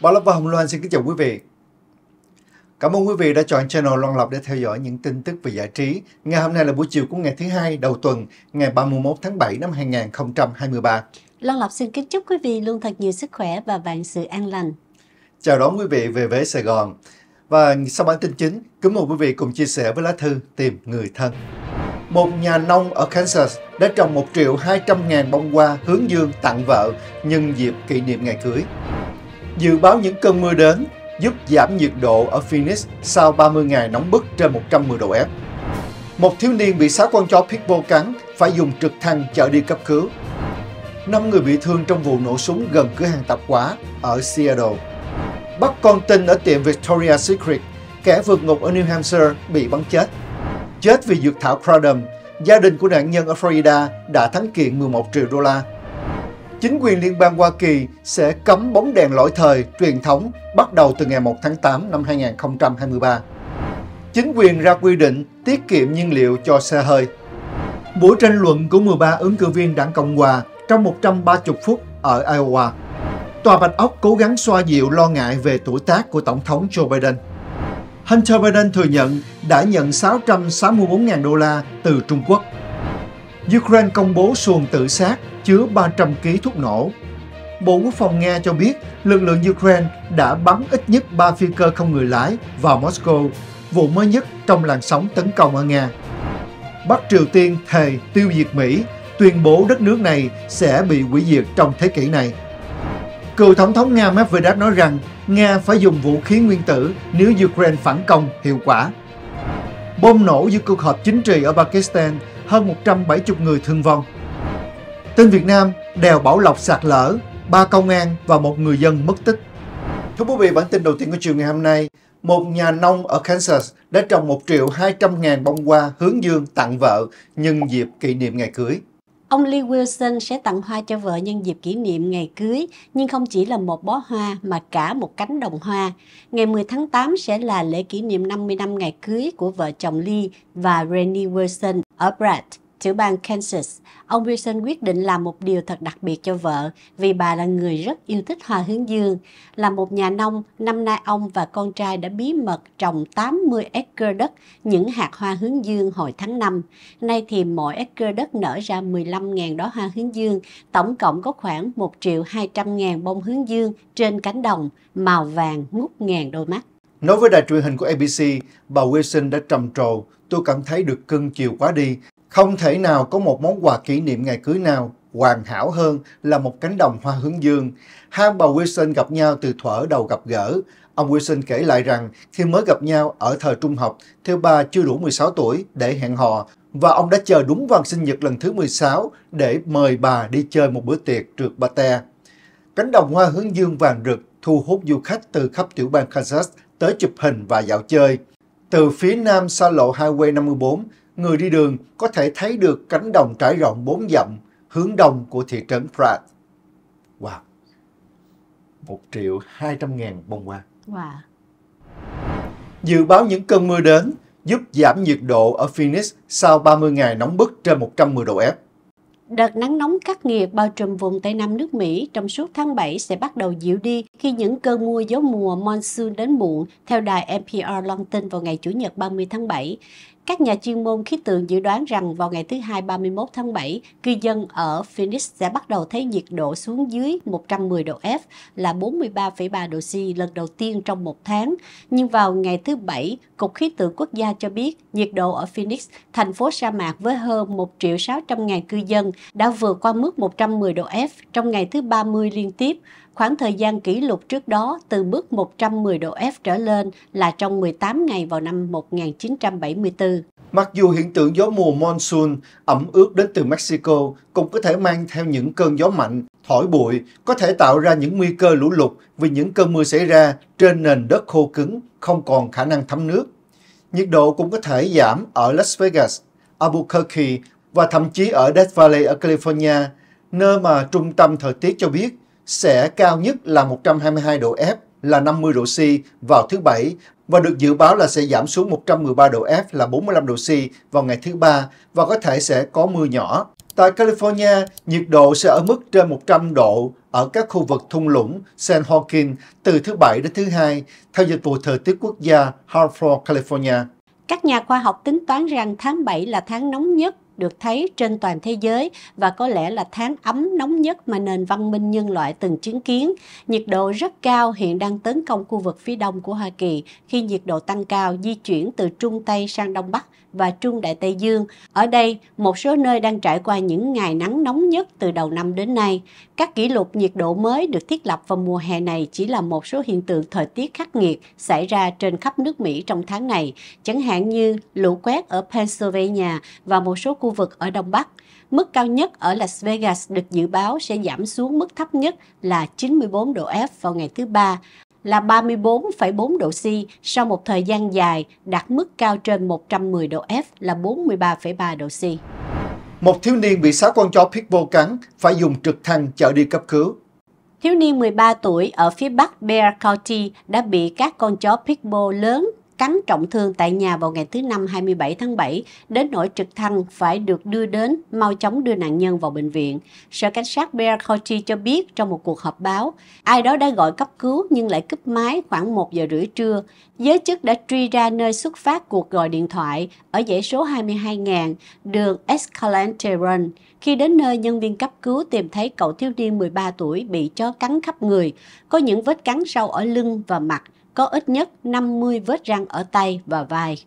Bảo Lộc và Hồng Loan xin kính chào quý vị. Cảm ơn quý vị đã chọn channel Long Lộc để theo dõi những tin tức về giải trí. Ngày hôm nay là buổi chiều của ngày thứ hai đầu tuần, ngày 31 tháng 7 năm 2023. Long Lộc xin kính chúc quý vị luôn thật nhiều sức khỏe và vạn sự an lành. Chào đón quý vị về với Sài Gòn. Và sau bản tin chính, kính mời quý vị cùng chia sẻ với lá thư tìm người thân. Một nhà nông ở Kansas đã trồng 1 triệu 200 ngàn bông hoa hướng dương tặng vợ nhân dịp kỷ niệm ngày cưới dự báo những cơn mưa đến giúp giảm nhiệt độ ở Phoenix sau 30 ngày nóng bức trên 110 độ F. Một thiếu niên bị sáu con chó pitbull cắn phải dùng trực thăng chở đi cấp cứu. Năm người bị thương trong vụ nổ súng gần cửa hàng tạp hóa ở Seattle. Bắt con tin ở tiệm Victoria Secret, kẻ vượt ngục ở New Hampshire bị bắn chết. Chết vì dược thảo Kratom, gia đình của nạn nhân ở Florida đã thắng kiện 11 triệu đô la chính quyền liên bang Hoa Kỳ sẽ cấm bóng đèn lỗi thời truyền thống bắt đầu từ ngày 1 tháng 8 năm 2023. Chính quyền ra quy định tiết kiệm nhiên liệu cho xe hơi. Buổi tranh luận của 13 ứng cử viên đảng Cộng Hòa trong 130 phút ở Iowa. Tòa Bạch Ốc cố gắng xoa dịu lo ngại về tuổi tác của Tổng thống Joe Biden. Hunter Biden thừa nhận đã nhận 664.000 đô la từ Trung Quốc. Ukraine công bố xuồng tự sát chứa 300 kg thuốc nổ. Bộ Quốc phòng Nga cho biết lực lượng Ukraine đã bắn ít nhất 3 phi cơ không người lái vào Moscow, vụ mới nhất trong làn sóng tấn công ở Nga. Bắc Triều Tiên thề tiêu diệt Mỹ, tuyên bố đất nước này sẽ bị hủy diệt trong thế kỷ này. Cựu Tổng thống Nga Medvedev nói rằng Nga phải dùng vũ khí nguyên tử nếu Ukraine phản công hiệu quả. Bom nổ giữa cuộc họp chính trị ở Pakistan, hơn 170 người thương vong. Tên Việt Nam, đèo Bảo Lộc sạt lở, ba công an và một người dân mất tích. Thưa quý vị, bản tin đầu tiên của chiều ngày hôm nay, một nhà nông ở Kansas đã trồng 1 triệu 200 ngàn bông hoa hướng dương tặng vợ nhân dịp kỷ niệm ngày cưới. Ông Lee Wilson sẽ tặng hoa cho vợ nhân dịp kỷ niệm ngày cưới, nhưng không chỉ là một bó hoa mà cả một cánh đồng hoa. Ngày 10 tháng 8 sẽ là lễ kỷ niệm 50 năm ngày cưới của vợ chồng Lee và Renee Wilson ở Brad, tiểu bang Kansas, ông Wilson quyết định làm một điều thật đặc biệt cho vợ vì bà là người rất yêu thích hoa hướng dương. Là một nhà nông, năm nay ông và con trai đã bí mật trồng 80 acre đất những hạt hoa hướng dương hồi tháng 5. Nay thì mỗi acre đất nở ra 15.000 đóa hoa hướng dương, tổng cộng có khoảng 1 triệu 200 ngàn bông hướng dương trên cánh đồng, màu vàng ngút ngàn đôi mắt. Nói với đài truyền hình của ABC, bà Wilson đã trầm trồ, tôi cảm thấy được cưng chiều quá đi không thể nào có một món quà kỷ niệm ngày cưới nào hoàn hảo hơn là một cánh đồng hoa hướng dương. Hai bà Wilson gặp nhau từ thuở đầu gặp gỡ. Ông Wilson kể lại rằng khi mới gặp nhau ở thời trung học, theo bà chưa đủ 16 tuổi để hẹn hò và ông đã chờ đúng vào sinh nhật lần thứ 16 để mời bà đi chơi một bữa tiệc trượt pate. Cánh đồng hoa hướng dương vàng rực thu hút du khách từ khắp tiểu bang Kansas tới chụp hình và dạo chơi. Từ phía nam xa lộ Highway 54, người đi đường có thể thấy được cánh đồng trải rộng bốn dặm hướng đông của thị trấn Pratt. Wow! 1 triệu 200 ngàn bông hoa. Wow! Dự báo những cơn mưa đến giúp giảm nhiệt độ ở Phoenix sau 30 ngày nóng bức trên 110 độ F. Đợt nắng nóng khắc nghiệt bao trùm vùng Tây Nam nước Mỹ trong suốt tháng 7 sẽ bắt đầu dịu đi khi những cơn mưa gió mùa monsoon đến muộn theo đài NPR Long Tin vào ngày Chủ nhật 30 tháng 7. Các nhà chuyên môn khí tượng dự đoán rằng vào ngày thứ Hai 31 tháng 7, cư dân ở Phoenix sẽ bắt đầu thấy nhiệt độ xuống dưới 110 độ F là 43,3 độ C lần đầu tiên trong một tháng. Nhưng vào ngày thứ Bảy, Cục Khí tượng Quốc gia cho biết nhiệt độ ở Phoenix, thành phố sa mạc với hơn 1 triệu 600 ngàn cư dân, đã vượt qua mức 110 độ F trong ngày thứ 30 liên tiếp Khoảng thời gian kỷ lục trước đó từ bước 110 độ F trở lên là trong 18 ngày vào năm 1974. Mặc dù hiện tượng gió mùa monsoon ẩm ướt đến từ Mexico cũng có thể mang theo những cơn gió mạnh, thổi bụi, có thể tạo ra những nguy cơ lũ lụt vì những cơn mưa xảy ra trên nền đất khô cứng, không còn khả năng thấm nước. Nhiệt độ cũng có thể giảm ở Las Vegas, Albuquerque và thậm chí ở Death Valley ở California, nơi mà trung tâm thời tiết cho biết sẽ cao nhất là 122 độ F là 50 độ C vào thứ Bảy và được dự báo là sẽ giảm xuống 113 độ F là 45 độ C vào ngày thứ Ba và có thể sẽ có mưa nhỏ. Tại California, nhiệt độ sẽ ở mức trên 100 độ ở các khu vực thung lũng San Joaquin từ thứ Bảy đến thứ Hai, theo Dịch vụ Thời tiết Quốc gia Hartford, California. Các nhà khoa học tính toán rằng tháng 7 là tháng nóng nhất được thấy trên toàn thế giới và có lẽ là tháng ấm nóng nhất mà nền văn minh nhân loại từng chứng kiến. Nhiệt độ rất cao hiện đang tấn công khu vực phía đông của Hoa Kỳ khi nhiệt độ tăng cao di chuyển từ Trung Tây sang Đông Bắc và Trung Đại Tây Dương. Ở đây, một số nơi đang trải qua những ngày nắng nóng nhất từ đầu năm đến nay. Các kỷ lục nhiệt độ mới được thiết lập vào mùa hè này chỉ là một số hiện tượng thời tiết khắc nghiệt xảy ra trên khắp nước Mỹ trong tháng này, chẳng hạn như lũ quét ở Pennsylvania và một số khu vực ở Đông Bắc. Mức cao nhất ở Las Vegas được dự báo sẽ giảm xuống mức thấp nhất là 94 độ F vào ngày thứ Ba là 34,4 độ C sau một thời gian dài đạt mức cao trên 110 độ F là 43,3 độ C. Một thiếu niên bị sáu con chó pitbull cắn phải dùng trực thăng chở đi cấp cứu. Thiếu niên 13 tuổi ở phía bắc Bear County đã bị các con chó pitbull lớn cắn trọng thương tại nhà vào ngày thứ Năm 27 tháng 7, đến nỗi trực thăng phải được đưa đến, mau chóng đưa nạn nhân vào bệnh viện. Sở Cảnh sát Bear County cho biết trong một cuộc họp báo, ai đó đã gọi cấp cứu nhưng lại cúp máy khoảng 1 giờ rưỡi trưa. Giới chức đã truy ra nơi xuất phát cuộc gọi điện thoại ở dãy số 22.000, đường Escalante Run. Khi đến nơi, nhân viên cấp cứu tìm thấy cậu thiếu niên 13 tuổi bị chó cắn khắp người, có những vết cắn sâu ở lưng và mặt có ít nhất 50 vết răng ở tay và vai.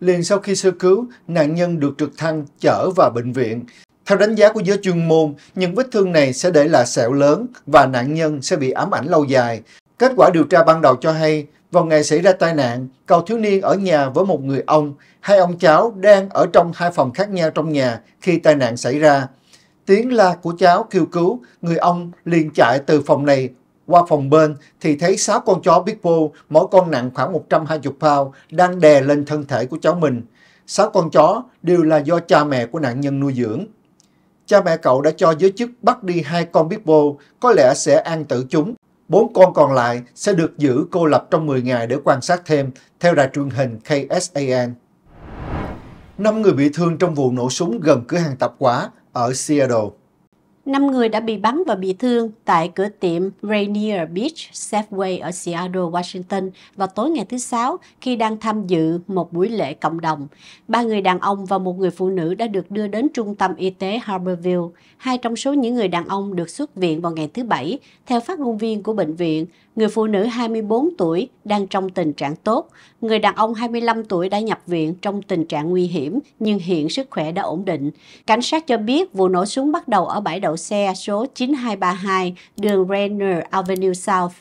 Liền sau khi sơ cứu, nạn nhân được trực thăng chở vào bệnh viện. Theo đánh giá của giới chuyên môn, những vết thương này sẽ để lại sẹo lớn và nạn nhân sẽ bị ám ảnh lâu dài. Kết quả điều tra ban đầu cho hay, vào ngày xảy ra tai nạn, cậu thiếu niên ở nhà với một người ông, hai ông cháu đang ở trong hai phòng khác nhau trong nhà khi tai nạn xảy ra. Tiếng la của cháu kêu cứu, người ông liền chạy từ phòng này qua phòng bên thì thấy 6 con chó Pitbull, mỗi con nặng khoảng 120 pound, đang đè lên thân thể của cháu mình. 6 con chó đều là do cha mẹ của nạn nhân nuôi dưỡng. Cha mẹ cậu đã cho giới chức bắt đi hai con Pitbull, có lẽ sẽ an tử chúng. Bốn con còn lại sẽ được giữ cô lập trong 10 ngày để quan sát thêm, theo đài truyền hình KSAN. Năm người bị thương trong vụ nổ súng gần cửa hàng tạp hóa ở Seattle. 5 người đã bị bắn và bị thương tại cửa tiệm Rainier Beach Safeway ở Seattle, Washington vào tối ngày thứ Sáu khi đang tham dự một buổi lễ cộng đồng. Ba người đàn ông và một người phụ nữ đã được đưa đến trung tâm y tế Harborville. Hai trong số những người đàn ông được xuất viện vào ngày thứ Bảy, theo phát ngôn viên của bệnh viện. Người phụ nữ 24 tuổi đang trong tình trạng tốt. Người đàn ông 25 tuổi đã nhập viện trong tình trạng nguy hiểm nhưng hiện sức khỏe đã ổn định. Cảnh sát cho biết vụ nổ súng bắt đầu ở bãi đậu xe số 9232 đường Rainer Avenue South.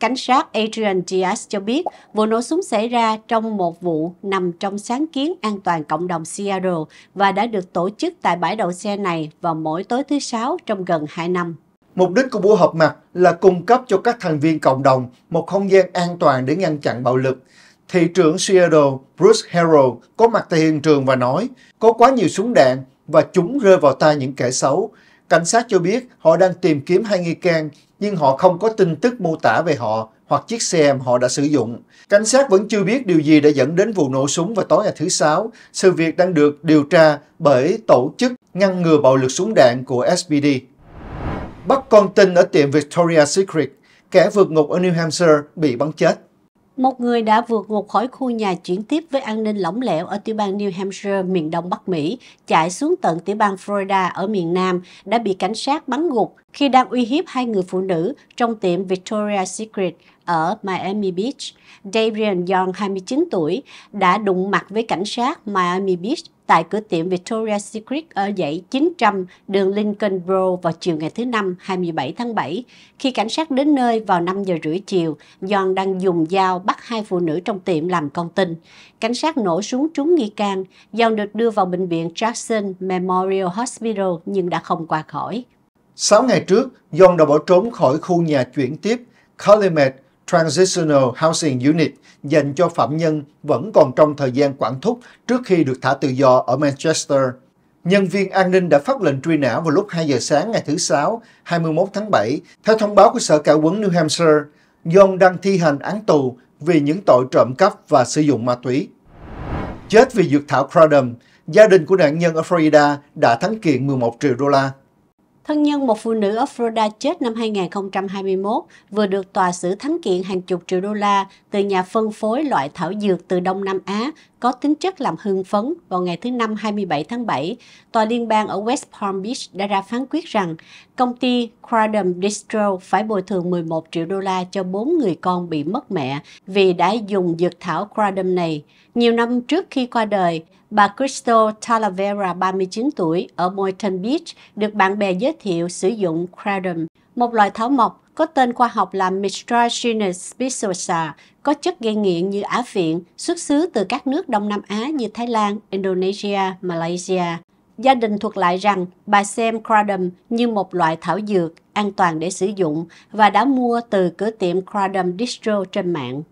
Cảnh sát Adrian Diaz cho biết vụ nổ súng xảy ra trong một vụ nằm trong sáng kiến an toàn cộng đồng Seattle và đã được tổ chức tại bãi đậu xe này vào mỗi tối thứ Sáu trong gần 2 năm. Mục đích của buổi họp mặt là cung cấp cho các thành viên cộng đồng một không gian an toàn để ngăn chặn bạo lực. Thị trưởng Seattle Bruce Harrell có mặt tại hiện trường và nói có quá nhiều súng đạn và chúng rơi vào tay những kẻ xấu Cảnh sát cho biết họ đang tìm kiếm hai nghi can, nhưng họ không có tin tức mô tả về họ hoặc chiếc xe họ đã sử dụng. Cảnh sát vẫn chưa biết điều gì đã dẫn đến vụ nổ súng vào tối ngày thứ Sáu. Sự việc đang được điều tra bởi Tổ chức Ngăn ngừa Bạo lực súng đạn của SPD. Bắt con tin ở tiệm Victoria's Secret, kẻ vượt ngục ở New Hampshire bị bắn chết. Một người đã vượt ngục khỏi khu nhà chuyển tiếp với an ninh lỏng lẻo ở tiểu bang New Hampshire, miền đông Bắc Mỹ, chạy xuống tận tiểu bang Florida ở miền Nam, đã bị cảnh sát bắn gục khi đang uy hiếp hai người phụ nữ trong tiệm Victoria's Secret ở Miami Beach. Darian Young, 29 tuổi, đã đụng mặt với cảnh sát Miami Beach tại cửa tiệm Victoria's Secret ở dãy 900 đường Lincoln Road vào chiều ngày thứ Năm 27 tháng 7. Khi cảnh sát đến nơi vào 5 giờ rưỡi chiều, John đang dùng dao bắt hai phụ nữ trong tiệm làm con tin. Cảnh sát nổ súng trúng nghi can. John được đưa vào bệnh viện Jackson Memorial Hospital nhưng đã không qua khỏi. Sáu ngày trước, John đã bỏ trốn khỏi khu nhà chuyển tiếp Calumet Transitional Housing Unit – dành cho phạm nhân vẫn còn trong thời gian quản thúc trước khi được thả tự do ở Manchester. Nhân viên an ninh đã phát lệnh truy nã vào lúc 2 giờ sáng ngày thứ Sáu, 21 tháng 7, theo thông báo của Sở Cải quấn New Hampshire. John đang thi hành án tù vì những tội trộm cắp và sử dụng ma túy. Chết vì dược thảo Kratom, gia đình của nạn nhân ở Florida đã thắng kiện 11 triệu đô la. Thân nhân một phụ nữ ở Florida chết năm 2021 vừa được tòa xử thắng kiện hàng chục triệu đô la từ nhà phân phối loại thảo dược từ Đông Nam Á có tính chất làm hưng phấn vào ngày thứ Năm 27 tháng 7. Tòa liên bang ở West Palm Beach đã ra phán quyết rằng công ty Cradam Distro phải bồi thường 11 triệu đô la cho bốn người con bị mất mẹ vì đã dùng dược thảo Cradam này. Nhiều năm trước khi qua đời, Bà Crystal Talavera, 39 tuổi, ở Boynton Beach, được bạn bè giới thiệu sử dụng kratom, một loại thảo mộc có tên khoa học là Mistraginus speciosa, có chất gây nghiện như Á phiện, xuất xứ từ các nước Đông Nam Á như Thái Lan, Indonesia, Malaysia. Gia đình thuật lại rằng bà xem kratom như một loại thảo dược an toàn để sử dụng và đã mua từ cửa tiệm kratom distro trên mạng.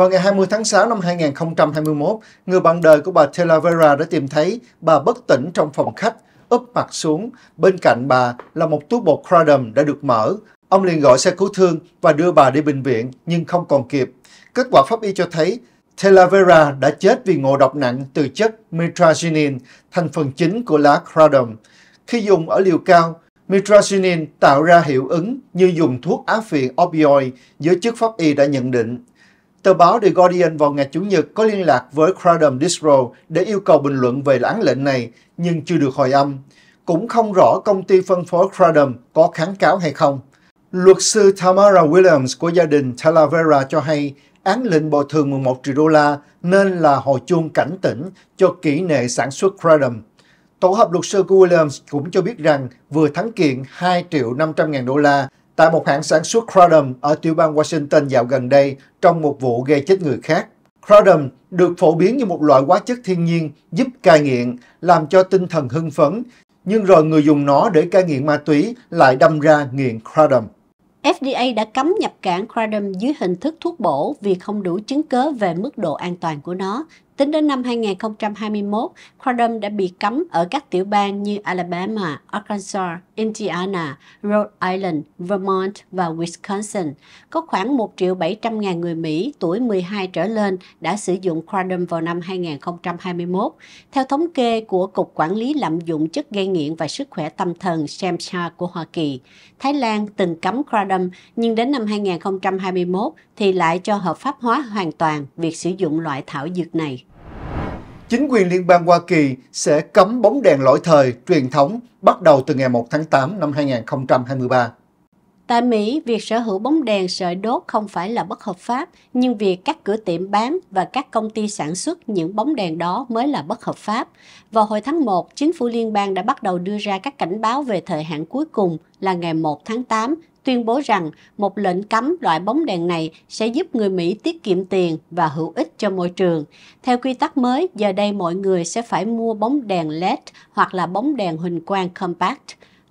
Vào ngày 20 tháng 6 năm 2021, người bạn đời của bà Telavera đã tìm thấy bà bất tỉnh trong phòng khách, úp mặt xuống. Bên cạnh bà là một túi bột kratom đã được mở. Ông liền gọi xe cứu thương và đưa bà đi bệnh viện nhưng không còn kịp. Kết quả pháp y cho thấy Telavera đã chết vì ngộ độc nặng từ chất mitragynine, thành phần chính của lá kratom. Khi dùng ở liều cao, mitragynine tạo ra hiệu ứng như dùng thuốc á phiện opioid, giới chức pháp y đã nhận định. Tờ báo The Guardian vào ngày Chủ nhật có liên lạc với Cradam Distro để yêu cầu bình luận về án lệnh này, nhưng chưa được hồi âm. Cũng không rõ công ty phân phối Cradam có kháng cáo hay không. Luật sư Tamara Williams của gia đình Talavera cho hay án lệnh bồi thường 11 triệu đô la nên là hồi chuông cảnh tỉnh cho kỹ nghệ sản xuất Kratom. Tổ hợp luật sư của Williams cũng cho biết rằng vừa thắng kiện 2 triệu 500 ngàn đô la tại một hãng sản xuất Kratom ở tiểu bang Washington dạo gần đây trong một vụ gây chết người khác. Kratom được phổ biến như một loại hóa chất thiên nhiên giúp cai nghiện, làm cho tinh thần hưng phấn, nhưng rồi người dùng nó để cai nghiện ma túy lại đâm ra nghiện Kratom. FDA đã cấm nhập cảng Kratom dưới hình thức thuốc bổ vì không đủ chứng cớ về mức độ an toàn của nó Tính đến năm 2021, kratom đã bị cấm ở các tiểu bang như Alabama, Arkansas, Indiana, Rhode Island, Vermont và Wisconsin. Có khoảng 1 triệu 700 ngàn người Mỹ tuổi 12 trở lên đã sử dụng kratom vào năm 2021. Theo thống kê của Cục Quản lý Lạm dụng chất gây nghiện và sức khỏe tâm thần SEMSA của Hoa Kỳ, Thái Lan từng cấm kratom nhưng đến năm 2021 thì lại cho hợp pháp hóa hoàn toàn việc sử dụng loại thảo dược này chính quyền liên bang Hoa Kỳ sẽ cấm bóng đèn lỗi thời truyền thống bắt đầu từ ngày 1 tháng 8 năm 2023. Tại Mỹ, việc sở hữu bóng đèn sợi đốt không phải là bất hợp pháp, nhưng việc các cửa tiệm bán và các công ty sản xuất những bóng đèn đó mới là bất hợp pháp. Vào hồi tháng 1, chính phủ liên bang đã bắt đầu đưa ra các cảnh báo về thời hạn cuối cùng là ngày 1 tháng 8 tuyên bố rằng một lệnh cấm loại bóng đèn này sẽ giúp người Mỹ tiết kiệm tiền và hữu ích cho môi trường. Theo quy tắc mới, giờ đây mọi người sẽ phải mua bóng đèn LED hoặc là bóng đèn huỳnh quang compact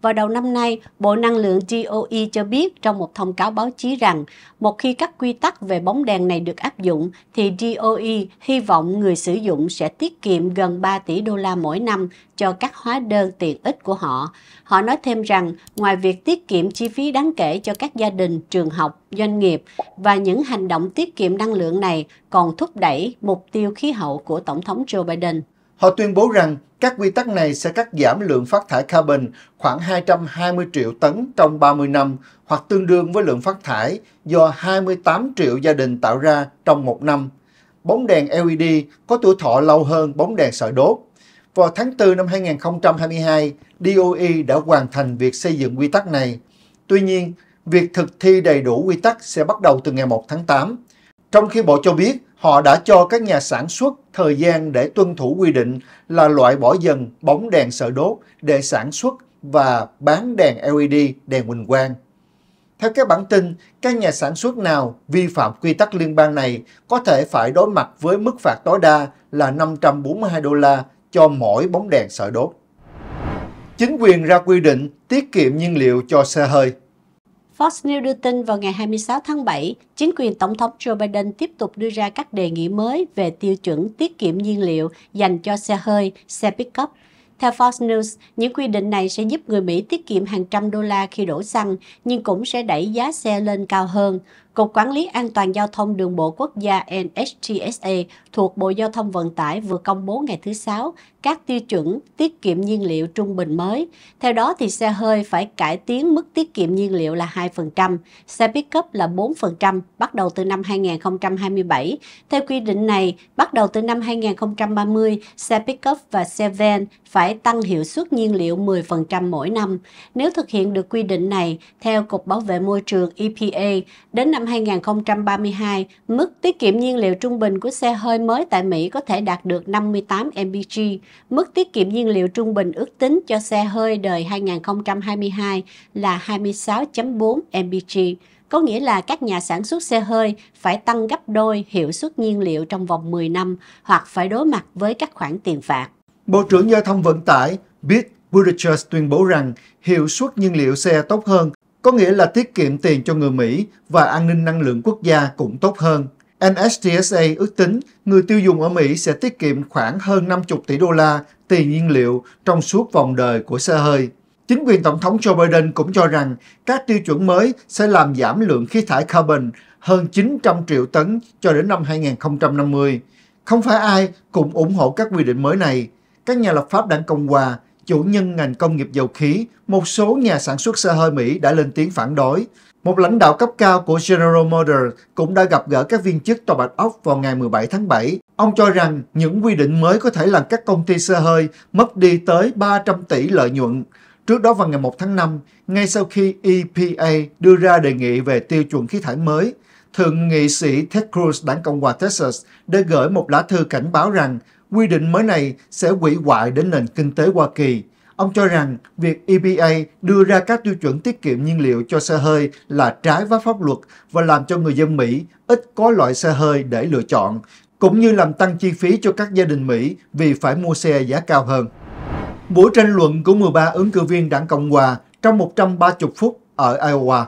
vào đầu năm nay, Bộ Năng lượng DOE cho biết trong một thông cáo báo chí rằng một khi các quy tắc về bóng đèn này được áp dụng, thì DOE hy vọng người sử dụng sẽ tiết kiệm gần 3 tỷ đô la mỗi năm cho các hóa đơn tiện ích của họ. Họ nói thêm rằng, ngoài việc tiết kiệm chi phí đáng kể cho các gia đình, trường học, doanh nghiệp và những hành động tiết kiệm năng lượng này còn thúc đẩy mục tiêu khí hậu của Tổng thống Joe Biden. Họ tuyên bố rằng các quy tắc này sẽ cắt giảm lượng phát thải carbon khoảng 220 triệu tấn trong 30 năm hoặc tương đương với lượng phát thải do 28 triệu gia đình tạo ra trong một năm. Bóng đèn LED có tuổi thọ lâu hơn bóng đèn sợi đốt. Vào tháng 4 năm 2022, DOE đã hoàn thành việc xây dựng quy tắc này. Tuy nhiên, việc thực thi đầy đủ quy tắc sẽ bắt đầu từ ngày 1 tháng 8. Trong khi Bộ cho biết, họ đã cho các nhà sản xuất thời gian để tuân thủ quy định là loại bỏ dần bóng đèn sợi đốt để sản xuất và bán đèn LED, đèn huỳnh quang. Theo các bản tin, các nhà sản xuất nào vi phạm quy tắc liên bang này có thể phải đối mặt với mức phạt tối đa là 542 đô la cho mỗi bóng đèn sợi đốt. Chính quyền ra quy định tiết kiệm nhiên liệu cho xe hơi. Fox News đưa tin vào ngày 26 tháng 7, chính quyền Tổng thống Joe Biden tiếp tục đưa ra các đề nghị mới về tiêu chuẩn tiết kiệm nhiên liệu dành cho xe hơi, xe pickup. Theo Fox News, những quy định này sẽ giúp người Mỹ tiết kiệm hàng trăm đô la khi đổ xăng, nhưng cũng sẽ đẩy giá xe lên cao hơn. Cục Quản lý An toàn Giao thông Đường bộ Quốc gia NHTSA thuộc Bộ Giao thông Vận tải vừa công bố ngày thứ Sáu các tiêu chuẩn tiết kiệm nhiên liệu trung bình mới. Theo đó, thì xe hơi phải cải tiến mức tiết kiệm nhiên liệu là 2%, xe pickup là 4% bắt đầu từ năm 2027. Theo quy định này, bắt đầu từ năm 2030, xe pickup và xe van phải tăng hiệu suất nhiên liệu 10% mỗi năm. Nếu thực hiện được quy định này, theo Cục Bảo vệ Môi trường EPA, đến năm 2032, mức tiết kiệm nhiên liệu trung bình của xe hơi mới tại Mỹ có thể đạt được 58 mpg. Mức tiết kiệm nhiên liệu trung bình ước tính cho xe hơi đời 2022 là 26.4 mpg có nghĩa là các nhà sản xuất xe hơi phải tăng gấp đôi hiệu suất nhiên liệu trong vòng 10 năm hoặc phải đối mặt với các khoản tiền phạt. Bộ trưởng Giao thông Vận tải Pete Buttigieg tuyên bố rằng hiệu suất nhiên liệu xe tốt hơn có nghĩa là tiết kiệm tiền cho người Mỹ và an ninh năng lượng quốc gia cũng tốt hơn. NSTSA ước tính người tiêu dùng ở Mỹ sẽ tiết kiệm khoảng hơn 50 tỷ đô la tiền nhiên liệu trong suốt vòng đời của xe hơi. Chính quyền Tổng thống Joe Biden cũng cho rằng các tiêu chuẩn mới sẽ làm giảm lượng khí thải carbon hơn 900 triệu tấn cho đến năm 2050. Không phải ai cũng ủng hộ các quy định mới này. Các nhà lập pháp đảng Cộng Hòa chủ nhân ngành công nghiệp dầu khí, một số nhà sản xuất xe hơi Mỹ đã lên tiếng phản đối. Một lãnh đạo cấp cao của General Motors cũng đã gặp gỡ các viên chức Tòa Bạch Ốc vào ngày 17 tháng 7. Ông cho rằng những quy định mới có thể làm các công ty xe hơi mất đi tới 300 tỷ lợi nhuận. Trước đó vào ngày 1 tháng 5, ngay sau khi EPA đưa ra đề nghị về tiêu chuẩn khí thải mới, Thượng nghị sĩ Ted Cruz, đảng Cộng hòa Texas, đã gửi một lá thư cảnh báo rằng Quy định mới này sẽ hủy hoại đến nền kinh tế Hoa Kỳ. Ông cho rằng việc EPA đưa ra các tiêu chuẩn tiết kiệm nhiên liệu cho xe hơi là trái với pháp luật và làm cho người dân Mỹ ít có loại xe hơi để lựa chọn, cũng như làm tăng chi phí cho các gia đình Mỹ vì phải mua xe giá cao hơn. Buổi tranh luận của 13 ứng cử viên đảng Cộng Hòa trong 130 phút ở Iowa.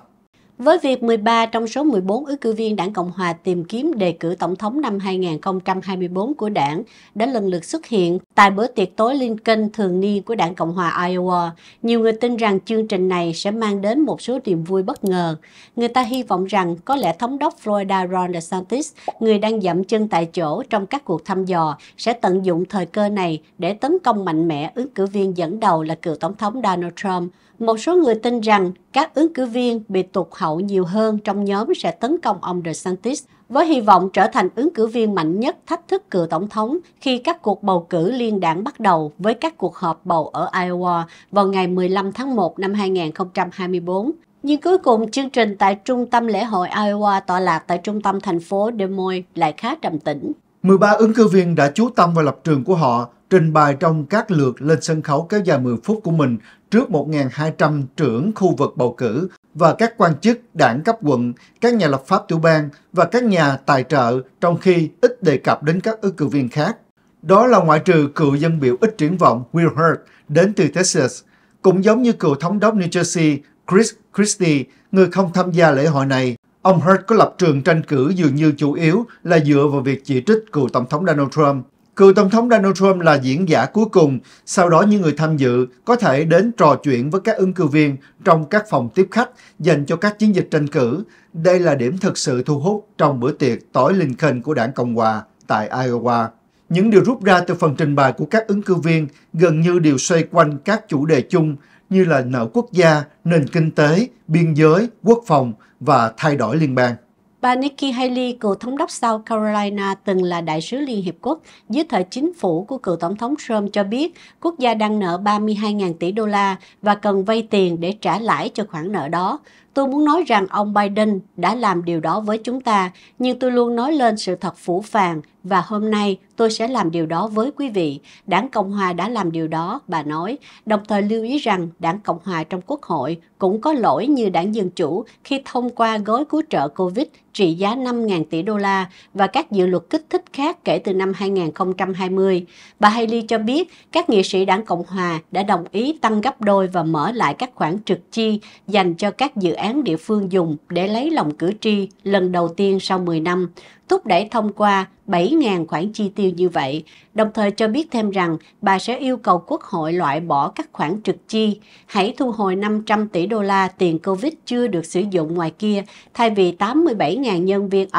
Với việc 13 trong số 14 ứng cử viên đảng Cộng hòa tìm kiếm đề cử tổng thống năm 2024 của đảng đã lần lượt xuất hiện tại bữa tiệc tối Lincoln thường niên của đảng Cộng hòa Iowa, nhiều người tin rằng chương trình này sẽ mang đến một số niềm vui bất ngờ. Người ta hy vọng rằng có lẽ thống đốc Florida Ron DeSantis, người đang dậm chân tại chỗ trong các cuộc thăm dò, sẽ tận dụng thời cơ này để tấn công mạnh mẽ ứng cử viên dẫn đầu là cựu tổng thống Donald Trump. Một số người tin rằng các ứng cử viên bị tụt hậu nhiều hơn trong nhóm sẽ tấn công ông DeSantis với hy vọng trở thành ứng cử viên mạnh nhất thách thức cựu tổng thống khi các cuộc bầu cử liên đảng bắt đầu với các cuộc họp bầu ở Iowa vào ngày 15 tháng 1 năm 2024. Nhưng cuối cùng, chương trình tại trung tâm lễ hội Iowa tọa lạc tại trung tâm thành phố Des Moines lại khá trầm tĩnh. 13 ứng cử viên đã chú tâm vào lập trường của họ trình bày trong các lượt lên sân khấu kéo dài 10 phút của mình trước 1.200 trưởng khu vực bầu cử và các quan chức đảng cấp quận, các nhà lập pháp tiểu bang và các nhà tài trợ trong khi ít đề cập đến các ứng cử viên khác. Đó là ngoại trừ cựu dân biểu ít triển vọng Will Hurt đến từ Texas, cũng giống như cựu thống đốc New Jersey Chris Christie, người không tham gia lễ hội này. Ông Hurt có lập trường tranh cử dường như chủ yếu là dựa vào việc chỉ trích cựu Tổng thống Donald Trump. Cựu Tổng thống Donald Trump là diễn giả cuối cùng, sau đó những người tham dự có thể đến trò chuyện với các ứng cử viên trong các phòng tiếp khách dành cho các chiến dịch tranh cử. Đây là điểm thực sự thu hút trong bữa tiệc tối Lincoln của đảng Cộng Hòa tại Iowa. Những điều rút ra từ phần trình bày của các ứng cử viên gần như đều xoay quanh các chủ đề chung như là nợ quốc gia, nền kinh tế, biên giới, quốc phòng và thay đổi liên bang. Bà Nikki Haley, cựu thống đốc South Carolina từng là đại sứ Liên Hiệp Quốc dưới thời chính phủ của cựu tổng thống Trump cho biết quốc gia đang nợ 32.000 tỷ đô la và cần vay tiền để trả lãi cho khoản nợ đó. Tôi muốn nói rằng ông Biden đã làm điều đó với chúng ta, nhưng tôi luôn nói lên sự thật phủ phàng và hôm nay tôi sẽ làm điều đó với quý vị. Đảng Cộng Hòa đã làm điều đó, bà nói, đồng thời lưu ý rằng Đảng Cộng Hòa trong Quốc hội cũng có lỗi như Đảng Dân Chủ khi thông qua gói cứu trợ COVID trị giá 5.000 tỷ đô la và các dự luật kích thích khác kể từ năm 2020. Bà Haley cho biết các nghị sĩ đảng Cộng Hòa đã đồng ý tăng gấp đôi và mở lại các khoản trực chi dành cho các dự án địa phương dùng để lấy lòng cử tri lần đầu tiên sau 10 năm thúc đẩy thông qua 7.000 khoản chi tiêu như vậy, đồng thời cho biết thêm rằng bà sẽ yêu cầu Quốc hội loại bỏ các khoản trực chi, hãy thu hồi 500 tỷ đô la tiền COVID chưa được sử dụng ngoài kia, thay vì 87.000 nhân viên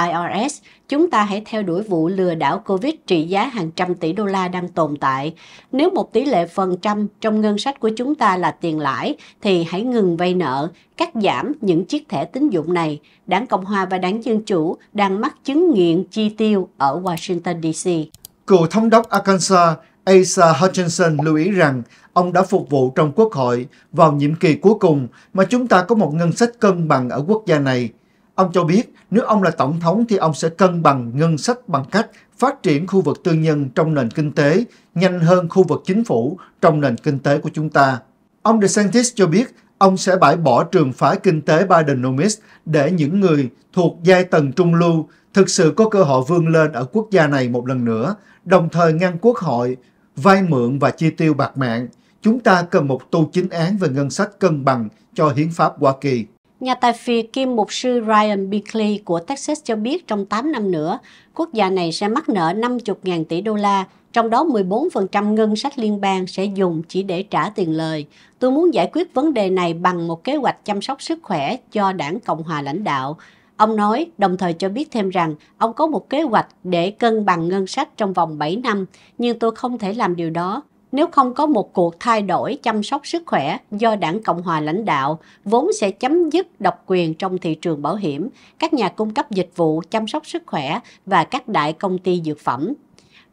IRS chúng ta hãy theo đuổi vụ lừa đảo Covid trị giá hàng trăm tỷ đô la đang tồn tại. Nếu một tỷ lệ phần trăm trong ngân sách của chúng ta là tiền lãi, thì hãy ngừng vay nợ, cắt giảm những chiếc thẻ tín dụng này. Đảng Cộng Hòa và đảng Dân Chủ đang mắc chứng nghiện chi tiêu ở Washington D.C. Cựu thống đốc Arkansas Asa Hutchinson lưu ý rằng ông đã phục vụ trong quốc hội vào nhiệm kỳ cuối cùng mà chúng ta có một ngân sách cân bằng ở quốc gia này Ông cho biết nếu ông là tổng thống thì ông sẽ cân bằng ngân sách bằng cách phát triển khu vực tư nhân trong nền kinh tế nhanh hơn khu vực chính phủ trong nền kinh tế của chúng ta. Ông DeSantis cho biết ông sẽ bãi bỏ trường phái kinh tế Bidenomics để những người thuộc giai tầng trung lưu thực sự có cơ hội vươn lên ở quốc gia này một lần nữa, đồng thời ngăn quốc hội vay mượn và chi tiêu bạc mạng. Chúng ta cần một tu chính án về ngân sách cân bằng cho hiến pháp Hoa Kỳ. Nhà tài phiệt kim mục sư Ryan Binkley của Texas cho biết trong 8 năm nữa, quốc gia này sẽ mắc nợ 50.000 tỷ đô la, trong đó 14% ngân sách liên bang sẽ dùng chỉ để trả tiền lời. Tôi muốn giải quyết vấn đề này bằng một kế hoạch chăm sóc sức khỏe cho đảng Cộng hòa lãnh đạo. Ông nói, đồng thời cho biết thêm rằng ông có một kế hoạch để cân bằng ngân sách trong vòng 7 năm, nhưng tôi không thể làm điều đó nếu không có một cuộc thay đổi chăm sóc sức khỏe do đảng Cộng hòa lãnh đạo, vốn sẽ chấm dứt độc quyền trong thị trường bảo hiểm, các nhà cung cấp dịch vụ chăm sóc sức khỏe và các đại công ty dược phẩm.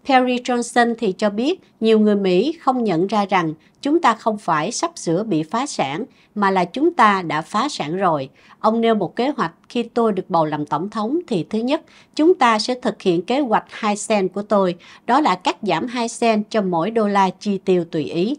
Perry Johnson thì cho biết nhiều người Mỹ không nhận ra rằng chúng ta không phải sắp sửa bị phá sản mà là chúng ta đã phá sản rồi. Ông nêu một kế hoạch khi tôi được bầu làm tổng thống thì thứ nhất, chúng ta sẽ thực hiện kế hoạch 2 sen của tôi, đó là cắt giảm 2 sen cho mỗi đô la chi tiêu tùy ý.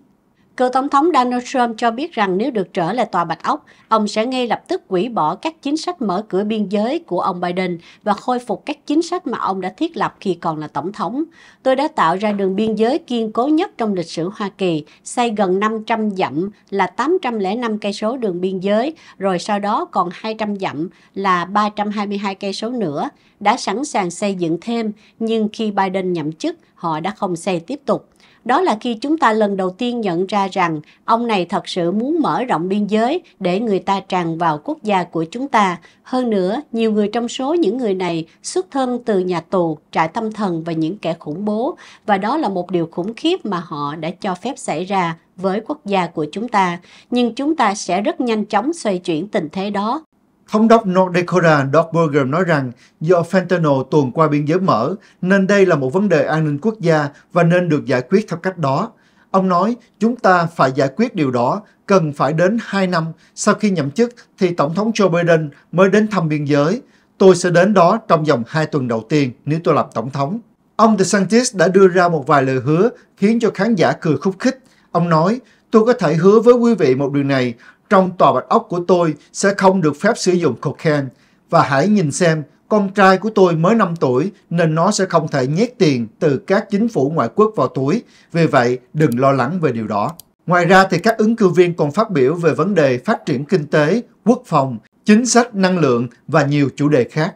Cựu Tổng thống Donald Trump cho biết rằng nếu được trở lại Tòa Bạch Ốc, ông sẽ ngay lập tức quỷ bỏ các chính sách mở cửa biên giới của ông Biden và khôi phục các chính sách mà ông đã thiết lập khi còn là Tổng thống. Tôi đã tạo ra đường biên giới kiên cố nhất trong lịch sử Hoa Kỳ, xây gần 500 dặm là 805 cây số đường biên giới, rồi sau đó còn 200 dặm là 322 cây số nữa, đã sẵn sàng xây dựng thêm, nhưng khi Biden nhậm chức, họ đã không xây tiếp tục. Đó là khi chúng ta lần đầu tiên nhận ra rằng ông này thật sự muốn mở rộng biên giới để người ta tràn vào quốc gia của chúng ta. Hơn nữa, nhiều người trong số những người này xuất thân từ nhà tù, trại tâm thần và những kẻ khủng bố và đó là một điều khủng khiếp mà họ đã cho phép xảy ra với quốc gia của chúng ta, nhưng chúng ta sẽ rất nhanh chóng xoay chuyển tình thế đó Thống đốc North Dakota Doug Burgum nói rằng do fentanyl tuồn qua biên giới mở nên đây là một vấn đề an ninh quốc gia và nên được giải quyết theo cách đó. Ông nói, chúng ta phải giải quyết điều đó, cần phải đến 2 năm sau khi nhậm chức thì Tổng thống Joe Biden mới đến thăm biên giới. Tôi sẽ đến đó trong vòng 2 tuần đầu tiên nếu tôi làm Tổng thống. Ông DeSantis đã đưa ra một vài lời hứa khiến cho khán giả cười khúc khích. Ông nói, tôi có thể hứa với quý vị một điều này, trong tòa bạch ốc của tôi sẽ không được phép sử dụng cocaine và hãy nhìn xem con trai của tôi mới 5 tuổi nên nó sẽ không thể nhét tiền từ các chính phủ ngoại quốc vào túi, vì vậy đừng lo lắng về điều đó. Ngoài ra thì các ứng cử viên còn phát biểu về vấn đề phát triển kinh tế, quốc phòng, chính sách năng lượng và nhiều chủ đề khác.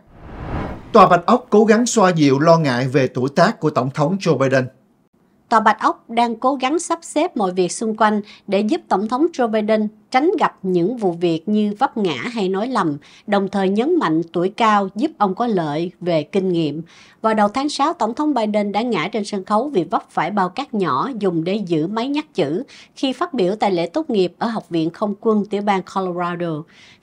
Tòa Bạch Ốc cố gắng xoa dịu lo ngại về tuổi tác của Tổng thống Joe Biden. Tòa Bạch Ốc đang cố gắng sắp xếp mọi việc xung quanh để giúp Tổng thống Joe Biden tránh gặp những vụ việc như vấp ngã hay nói lầm, đồng thời nhấn mạnh tuổi cao giúp ông có lợi về kinh nghiệm. Vào đầu tháng 6, Tổng thống Biden đã ngã trên sân khấu vì vấp phải bao cát nhỏ dùng để giữ máy nhắc chữ khi phát biểu tại lễ tốt nghiệp ở Học viện Không quân tiểu bang Colorado.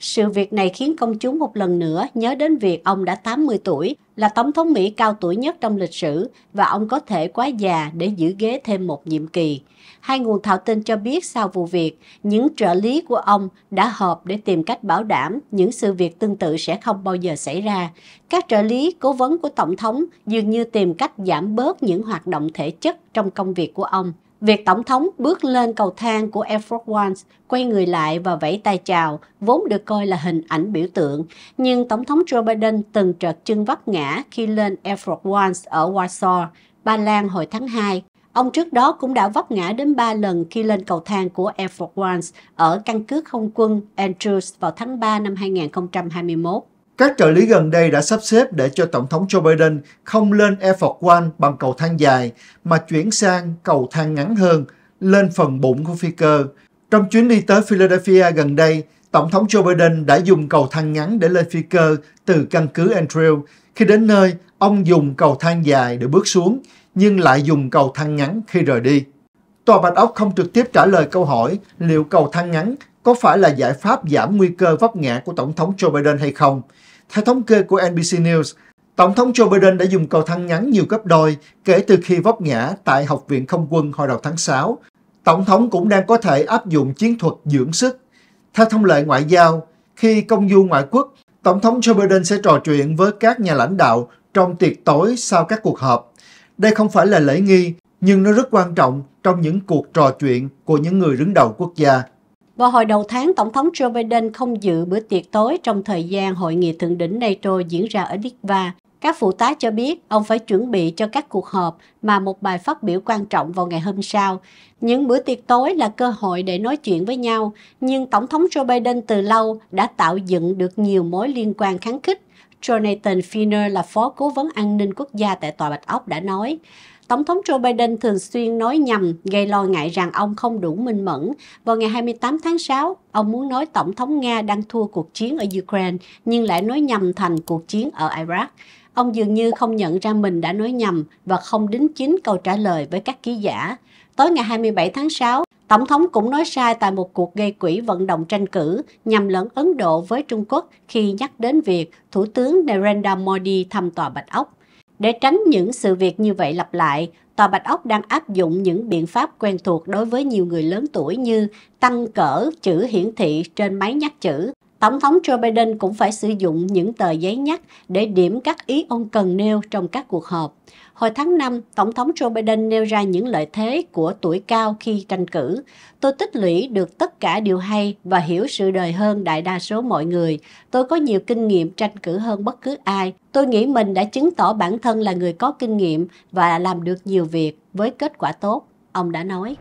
Sự việc này khiến công chúng một lần nữa nhớ đến việc ông đã 80 tuổi, là Tổng thống Mỹ cao tuổi nhất trong lịch sử và ông có thể quá già để giữ ghế thêm một nhiệm kỳ. Hai nguồn thạo tin cho biết sau vụ việc, những trợ lý của ông đã họp để tìm cách bảo đảm những sự việc tương tự sẽ không bao giờ xảy ra. Các trợ lý cố vấn của Tổng thống dường như tìm cách giảm bớt những hoạt động thể chất trong công việc của ông. Việc Tổng thống bước lên cầu thang của Air Force One, quay người lại và vẫy tay chào, vốn được coi là hình ảnh biểu tượng. Nhưng Tổng thống Joe Biden từng trợt chân vấp ngã khi lên Air Force One ở Warsaw, Ba Lan hồi tháng 2 Ông trước đó cũng đã vấp ngã đến 3 lần khi lên cầu thang của Air Force One ở căn cứ không quân Andrews vào tháng 3 năm 2021. Các trợ lý gần đây đã sắp xếp để cho Tổng thống Joe Biden không lên Air Force One bằng cầu thang dài mà chuyển sang cầu thang ngắn hơn lên phần bụng của phi cơ. Trong chuyến đi tới Philadelphia gần đây, Tổng thống Joe Biden đã dùng cầu thang ngắn để lên phi cơ từ căn cứ Andrew. Khi đến nơi, ông dùng cầu thang dài để bước xuống nhưng lại dùng cầu thang ngắn khi rời đi. Tòa Bạch Ốc không trực tiếp trả lời câu hỏi liệu cầu thang ngắn có phải là giải pháp giảm nguy cơ vấp ngã của Tổng thống Joe Biden hay không. Theo thống kê của NBC News, Tổng thống Joe Biden đã dùng cầu thang ngắn nhiều gấp đôi kể từ khi vấp ngã tại Học viện Không quân hồi đầu tháng 6. Tổng thống cũng đang có thể áp dụng chiến thuật dưỡng sức. Theo thông lệ ngoại giao, khi công du ngoại quốc, Tổng thống Joe Biden sẽ trò chuyện với các nhà lãnh đạo trong tiệc tối sau các cuộc họp. Đây không phải là lễ nghi, nhưng nó rất quan trọng trong những cuộc trò chuyện của những người đứng đầu quốc gia. Vào hồi đầu tháng, Tổng thống Joe Biden không dự bữa tiệc tối trong thời gian hội nghị thượng đỉnh NATO diễn ra ở Litva. Các phụ tá cho biết ông phải chuẩn bị cho các cuộc họp mà một bài phát biểu quan trọng vào ngày hôm sau. Những bữa tiệc tối là cơ hội để nói chuyện với nhau, nhưng Tổng thống Joe Biden từ lâu đã tạo dựng được nhiều mối liên quan kháng khích Jonathan Finner là phó cố vấn an ninh quốc gia tại Tòa Bạch Ốc đã nói, Tổng thống Joe Biden thường xuyên nói nhầm, gây lo ngại rằng ông không đủ minh mẫn. Vào ngày 28 tháng 6, ông muốn nói Tổng thống Nga đang thua cuộc chiến ở Ukraine, nhưng lại nói nhầm thành cuộc chiến ở Iraq. Ông dường như không nhận ra mình đã nói nhầm và không đính chính câu trả lời với các ký giả. Tối ngày 27 tháng 6, Tổng thống cũng nói sai tại một cuộc gây quỹ vận động tranh cử nhằm lẫn Ấn Độ với Trung Quốc khi nhắc đến việc Thủ tướng Narendra Modi thăm Tòa Bạch Ốc. Để tránh những sự việc như vậy lặp lại, Tòa Bạch Ốc đang áp dụng những biện pháp quen thuộc đối với nhiều người lớn tuổi như tăng cỡ chữ hiển thị trên máy nhắc chữ. Tổng thống Joe Biden cũng phải sử dụng những tờ giấy nhắc để điểm các ý ông cần nêu trong các cuộc họp. Hồi tháng 5, Tổng thống Joe Biden nêu ra những lợi thế của tuổi cao khi tranh cử. Tôi tích lũy được tất cả điều hay và hiểu sự đời hơn đại đa số mọi người. Tôi có nhiều kinh nghiệm tranh cử hơn bất cứ ai. Tôi nghĩ mình đã chứng tỏ bản thân là người có kinh nghiệm và làm được nhiều việc với kết quả tốt, ông đã nói.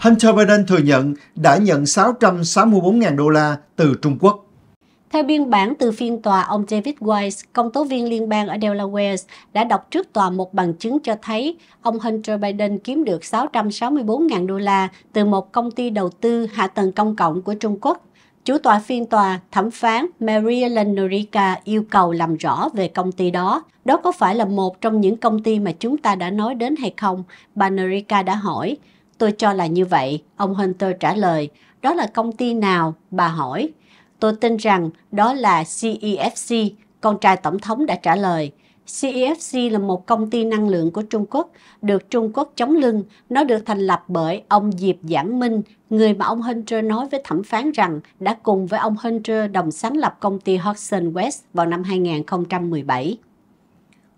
Hunter Biden thừa nhận đã nhận 664.000 đô la từ Trung Quốc. Theo biên bản từ phiên tòa, ông David Weiss, công tố viên liên bang ở Delaware, đã đọc trước tòa một bằng chứng cho thấy ông Hunter Biden kiếm được 664.000 đô la từ một công ty đầu tư hạ tầng công cộng của Trung Quốc. Chủ tòa phiên tòa, thẩm phán Maria Norica yêu cầu làm rõ về công ty đó. Đó có phải là một trong những công ty mà chúng ta đã nói đến hay không? Bà Norica đã hỏi. Tôi cho là như vậy, ông Hunter trả lời. Đó là công ty nào? Bà hỏi. Tôi tin rằng đó là CEFC, e con trai tổng thống đã trả lời. CEFC e là một công ty năng lượng của Trung Quốc, được Trung Quốc chống lưng. Nó được thành lập bởi ông Diệp Giảng Minh, người mà ông Hunter nói với thẩm phán rằng đã cùng với ông Hunter đồng sáng lập công ty Hudson West vào năm 2017.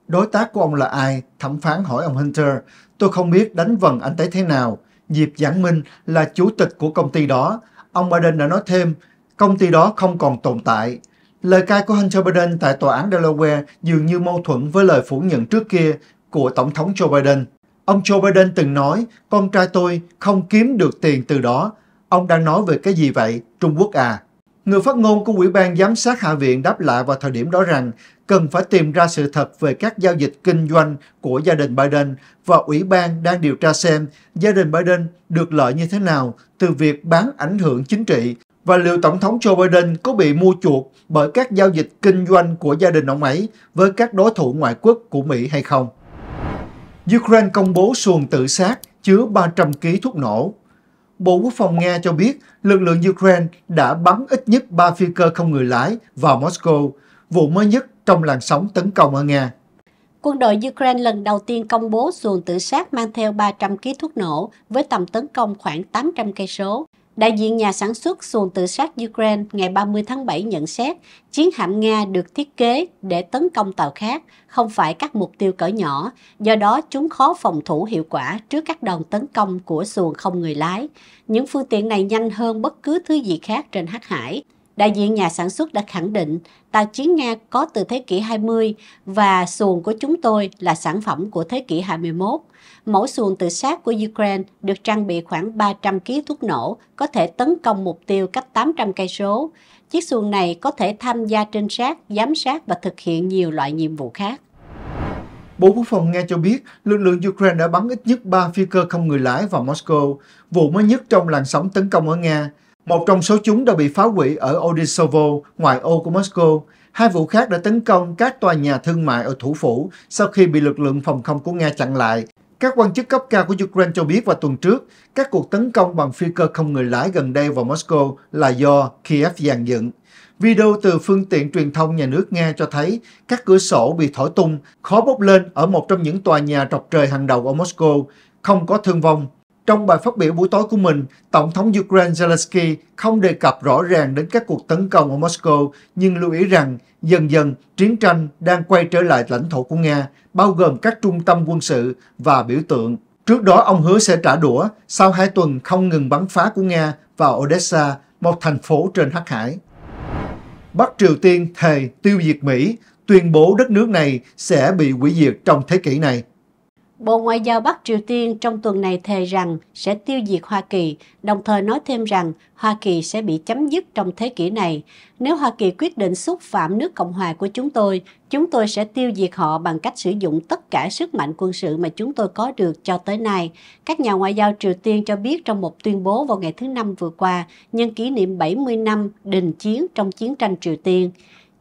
Đối tác của ông là ai? Thẩm phán hỏi ông Hunter. Tôi không biết đánh vần anh tới thế nào. Diệp Giảng Minh là chủ tịch của công ty đó. Ông Biden đã nói thêm, Công ty đó không còn tồn tại. Lời cai của Hunter Biden tại tòa án Delaware dường như mâu thuẫn với lời phủ nhận trước kia của Tổng thống Joe Biden. Ông Joe Biden từng nói, con trai tôi không kiếm được tiền từ đó. Ông đang nói về cái gì vậy? Trung Quốc à? Người phát ngôn của Ủy ban Giám sát Hạ viện đáp lại vào thời điểm đó rằng cần phải tìm ra sự thật về các giao dịch kinh doanh của gia đình Biden và Ủy ban đang điều tra xem gia đình Biden được lợi như thế nào từ việc bán ảnh hưởng chính trị và liệu Tổng thống Joe Biden có bị mua chuộc bởi các giao dịch kinh doanh của gia đình ông ấy với các đối thủ ngoại quốc của Mỹ hay không. Ukraine công bố xuồng tự sát chứa 300 kg thuốc nổ. Bộ Quốc phòng Nga cho biết lực lượng Ukraine đã bắn ít nhất 3 phi cơ không người lái vào Moscow, vụ mới nhất trong làn sóng tấn công ở Nga. Quân đội Ukraine lần đầu tiên công bố xuồng tự sát mang theo 300 kg thuốc nổ với tầm tấn công khoảng 800 cây số Đại diện nhà sản xuất xuồng tự sát Ukraine ngày 30 tháng 7 nhận xét chiến hạm Nga được thiết kế để tấn công tàu khác, không phải các mục tiêu cỡ nhỏ, do đó chúng khó phòng thủ hiệu quả trước các đòn tấn công của xuồng không người lái. Những phương tiện này nhanh hơn bất cứ thứ gì khác trên hắc hải. Đại diện nhà sản xuất đã khẳng định tàu chiến Nga có từ thế kỷ 20 và xuồng của chúng tôi là sản phẩm của thế kỷ 21. Mẫu xuồng tự sát của Ukraine được trang bị khoảng 300 kg thuốc nổ, có thể tấn công mục tiêu cách 800 cây số. Chiếc xuồng này có thể tham gia trinh sát, giám sát và thực hiện nhiều loại nhiệm vụ khác. Bộ Quốc phòng Nga cho biết lực lượng Ukraine đã bắn ít nhất 3 phi cơ không người lái vào Moscow, vụ mới nhất trong làn sóng tấn công ở Nga. Một trong số chúng đã bị phá hủy ở Odisovo, ngoài ô của Moscow. Hai vụ khác đã tấn công các tòa nhà thương mại ở thủ phủ sau khi bị lực lượng phòng không của Nga chặn lại. Các quan chức cấp cao của Ukraine cho biết vào tuần trước, các cuộc tấn công bằng phi cơ không người lái gần đây vào Moscow là do Kiev dàn dựng. Video từ phương tiện truyền thông nhà nước Nga cho thấy các cửa sổ bị thổi tung, khó bốc lên ở một trong những tòa nhà trọc trời hàng đầu ở Moscow, không có thương vong. Trong bài phát biểu buổi tối của mình, Tổng thống Ukraine Zelensky không đề cập rõ ràng đến các cuộc tấn công ở Moscow, nhưng lưu ý rằng dần dần chiến tranh đang quay trở lại lãnh thổ của Nga, bao gồm các trung tâm quân sự và biểu tượng. Trước đó, ông hứa sẽ trả đũa sau hai tuần không ngừng bắn phá của Nga vào Odessa, một thành phố trên Hắc Hải. Bắc Triều Tiên thề tiêu diệt Mỹ, tuyên bố đất nước này sẽ bị hủy diệt trong thế kỷ này. Bộ Ngoại giao Bắc Triều Tiên trong tuần này thề rằng sẽ tiêu diệt Hoa Kỳ, đồng thời nói thêm rằng Hoa Kỳ sẽ bị chấm dứt trong thế kỷ này. Nếu Hoa Kỳ quyết định xúc phạm nước Cộng hòa của chúng tôi, chúng tôi sẽ tiêu diệt họ bằng cách sử dụng tất cả sức mạnh quân sự mà chúng tôi có được cho tới nay. Các nhà ngoại giao Triều Tiên cho biết trong một tuyên bố vào ngày thứ Năm vừa qua, nhân kỷ niệm 70 năm đình chiến trong chiến tranh Triều Tiên.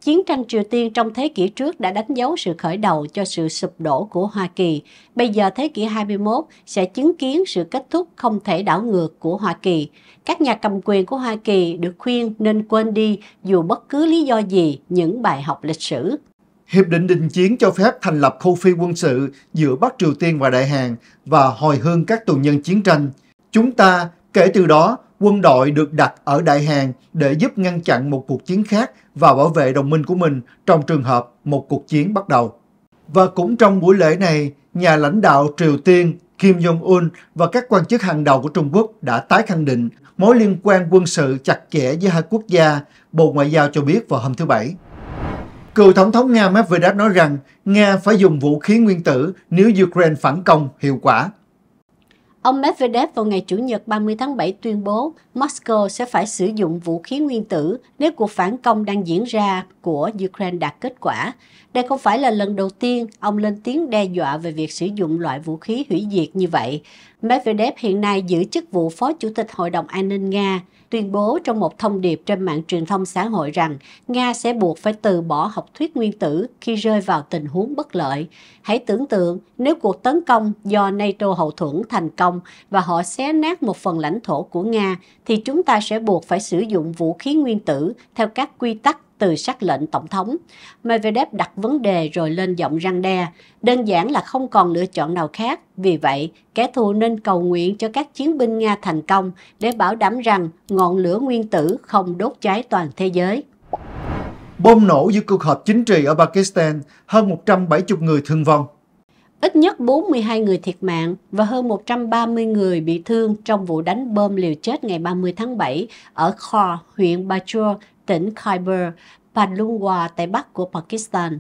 Chiến tranh Triều Tiên trong thế kỷ trước đã đánh dấu sự khởi đầu cho sự sụp đổ của Hoa Kỳ. Bây giờ thế kỷ 21 sẽ chứng kiến sự kết thúc không thể đảo ngược của Hoa Kỳ. Các nhà cầm quyền của Hoa Kỳ được khuyên nên quên đi dù bất cứ lý do gì những bài học lịch sử. Hiệp định đình chiến cho phép thành lập khu phi quân sự giữa Bắc Triều Tiên và Đại Hàn và hồi hương các tù nhân chiến tranh. Chúng ta, kể từ đó, quân đội được đặt ở Đại Hàn để giúp ngăn chặn một cuộc chiến khác và bảo vệ đồng minh của mình trong trường hợp một cuộc chiến bắt đầu. Và cũng trong buổi lễ này, nhà lãnh đạo Triều Tiên Kim Jong-un và các quan chức hàng đầu của Trung Quốc đã tái khẳng định mối liên quan quân sự chặt chẽ giữa hai quốc gia, Bộ Ngoại giao cho biết vào hôm thứ Bảy. Cựu Tổng thống Nga Medvedev nói rằng Nga phải dùng vũ khí nguyên tử nếu Ukraine phản công hiệu quả. Ông Medvedev vào ngày Chủ nhật 30 tháng 7 tuyên bố Moscow sẽ phải sử dụng vũ khí nguyên tử nếu cuộc phản công đang diễn ra của Ukraine đạt kết quả. Đây không phải là lần đầu tiên ông lên tiếng đe dọa về việc sử dụng loại vũ khí hủy diệt như vậy. Medvedev hiện nay giữ chức vụ Phó Chủ tịch Hội đồng An ninh Nga tuyên bố trong một thông điệp trên mạng truyền thông xã hội rằng Nga sẽ buộc phải từ bỏ học thuyết nguyên tử khi rơi vào tình huống bất lợi. Hãy tưởng tượng nếu cuộc tấn công do NATO hậu thuẫn thành công và họ xé nát một phần lãnh thổ của Nga, thì chúng ta sẽ buộc phải sử dụng vũ khí nguyên tử theo các quy tắc từ sắc lệnh tổng thống. Medvedev đặt vấn đề rồi lên giọng răng đe, đơn giản là không còn lựa chọn nào khác. Vì vậy, kẻ thù nên cầu nguyện cho các chiến binh Nga thành công để bảo đảm rằng ngọn lửa nguyên tử không đốt cháy toàn thế giới. Bom nổ giữa cuộc họp chính trị ở Pakistan, hơn 170 người thương vong. Ít nhất 42 người thiệt mạng và hơn 130 người bị thương trong vụ đánh bom liều chết ngày 30 tháng 7 ở Khor, huyện Bajor, tỉnh Khyber Pakhtunkhwa tại Bắc của Pakistan.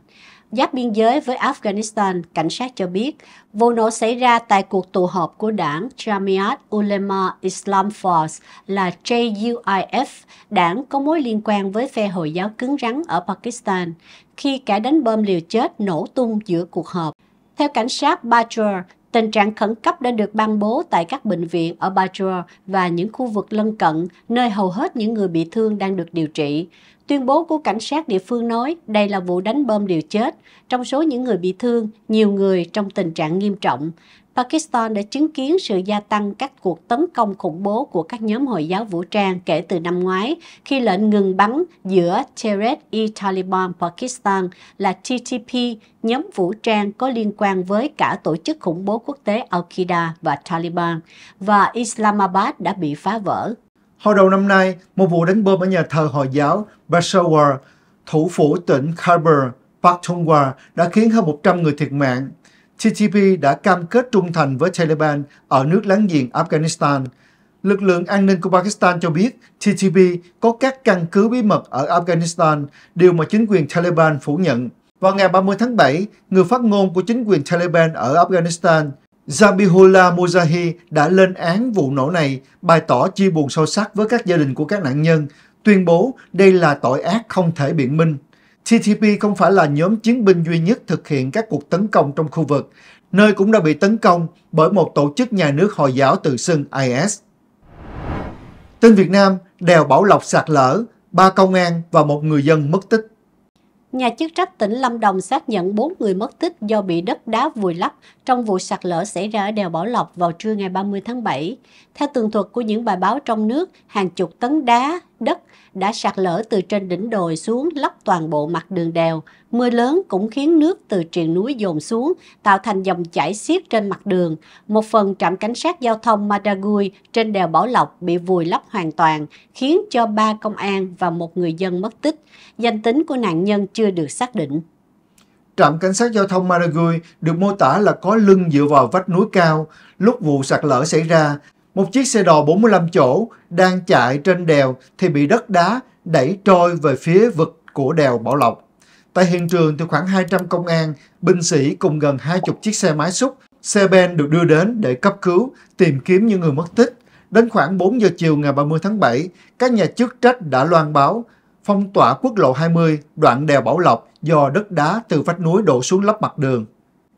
Giáp biên giới với Afghanistan, cảnh sát cho biết vụ nổ xảy ra tại cuộc tụ họp của đảng Jamiat Ulema Islam Force là JUIF, đảng có mối liên quan với phe Hồi giáo cứng rắn ở Pakistan, khi cả đánh bom liều chết nổ tung giữa cuộc họp. Theo cảnh sát Bajor, Tình trạng khẩn cấp đã được ban bố tại các bệnh viện ở Bajor và những khu vực lân cận, nơi hầu hết những người bị thương đang được điều trị. Tuyên bố của cảnh sát địa phương nói đây là vụ đánh bom liều chết. Trong số những người bị thương, nhiều người trong tình trạng nghiêm trọng. Pakistan đã chứng kiến sự gia tăng các cuộc tấn công khủng bố của các nhóm Hồi giáo vũ trang kể từ năm ngoái khi lệnh ngừng bắn giữa Tehreek-e-Taliban Pakistan là TTP, nhóm vũ trang có liên quan với cả tổ chức khủng bố quốc tế Al-Qaeda và Taliban, và Islamabad đã bị phá vỡ. Hồi đầu năm nay, một vụ đánh bom ở nhà thờ Hồi giáo Peshawar, thủ phủ tỉnh Khyber Pakhtunkhwa đã khiến hơn 100 người thiệt mạng. TTP đã cam kết trung thành với Taliban ở nước láng giềng Afghanistan. Lực lượng an ninh của Pakistan cho biết TTP có các căn cứ bí mật ở Afghanistan, điều mà chính quyền Taliban phủ nhận. Vào ngày 30 tháng 7, người phát ngôn của chính quyền Taliban ở Afghanistan Zabihullah Mozahi đã lên án vụ nổ này, bày tỏ chia buồn sâu sắc với các gia đình của các nạn nhân, tuyên bố đây là tội ác không thể biện minh. TTP không phải là nhóm chiến binh duy nhất thực hiện các cuộc tấn công trong khu vực, nơi cũng đã bị tấn công bởi một tổ chức nhà nước Hồi giáo tự xưng IS. Tin Việt Nam, đèo Bảo Lộc sạt lở, ba công an và một người dân mất tích. Nhà chức trách tỉnh Lâm Đồng xác nhận 4 người mất tích do bị đất đá vùi lấp trong vụ sạt lở xảy ra ở đèo Bảo Lộc vào trưa ngày 30 tháng 7. Theo tường thuật của những bài báo trong nước, hàng chục tấn đá, đất đã sạt lở từ trên đỉnh đồi xuống lấp toàn bộ mặt đường đèo. Mưa lớn cũng khiến nước từ triền núi dồn xuống, tạo thành dòng chảy xiết trên mặt đường. Một phần trạm cảnh sát giao thông Madagui trên đèo Bảo Lộc bị vùi lấp hoàn toàn, khiến cho ba công an và một người dân mất tích. Danh tính của nạn nhân chưa được xác định. Trạm cảnh sát giao thông Maragui được mô tả là có lưng dựa vào vách núi cao. Lúc vụ sạt lở xảy ra, một chiếc xe đò 45 chỗ đang chạy trên đèo thì bị đất đá đẩy trôi về phía vực của đèo Bảo Lộc. Tại hiện trường thì khoảng 200 công an, binh sĩ cùng gần 20 chiếc xe máy xúc, xe ben được đưa đến để cấp cứu, tìm kiếm những người mất tích. Đến khoảng 4 giờ chiều ngày 30 tháng 7, các nhà chức trách đã loan báo phong tỏa quốc lộ 20 đoạn đèo Bảo Lộc do đất đá từ vách núi đổ xuống lấp mặt đường.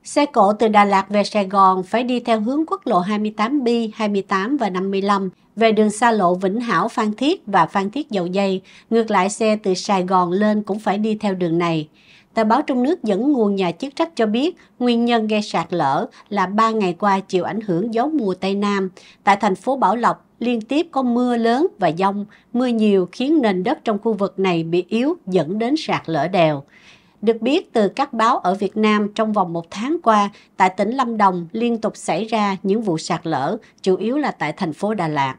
Xe cộ từ Đà Lạt về Sài Gòn phải đi theo hướng quốc lộ 28B, 28 và 55 về đường xa lộ Vĩnh Hảo Phan Thiết và Phan Thiết Dầu Dây. Ngược lại xe từ Sài Gòn lên cũng phải đi theo đường này. Tờ báo trong nước dẫn nguồn nhà chức trách cho biết nguyên nhân gây sạt lở là ba ngày qua chịu ảnh hưởng gió mùa Tây Nam. Tại thành phố Bảo Lộc, liên tiếp có mưa lớn và dông, mưa nhiều khiến nền đất trong khu vực này bị yếu dẫn đến sạt lở đèo. Được biết từ các báo ở Việt Nam trong vòng một tháng qua, tại tỉnh Lâm Đồng liên tục xảy ra những vụ sạt lở, chủ yếu là tại thành phố Đà Lạt.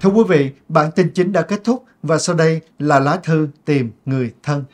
Thưa quý vị, bản tin chính đã kết thúc và sau đây là lá thư tìm người thân.